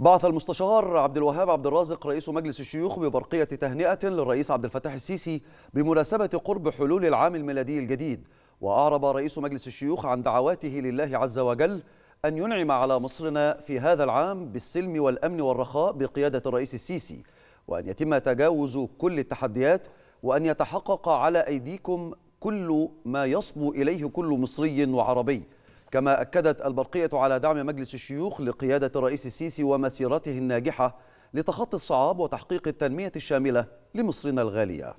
بعث المستشار عبد الوهاب عبد الرازق رئيس مجلس الشيوخ ببرقية تهنئة للرئيس عبد الفتاح السيسي بمناسبة قرب حلول العام الميلادي الجديد وأعرب رئيس مجلس الشيوخ عن دعواته لله عز وجل أن ينعم على مصرنا في هذا العام بالسلم والأمن والرخاء بقيادة الرئيس السيسي وأن يتم تجاوز كل التحديات وأن يتحقق على أيديكم كل ما يصبو إليه كل مصري وعربي كما أكدت البرقية على دعم مجلس الشيوخ لقيادة الرئيس السيسي ومسيرته الناجحة لتخطي الصعاب وتحقيق التنمية الشاملة لمصرنا الغالية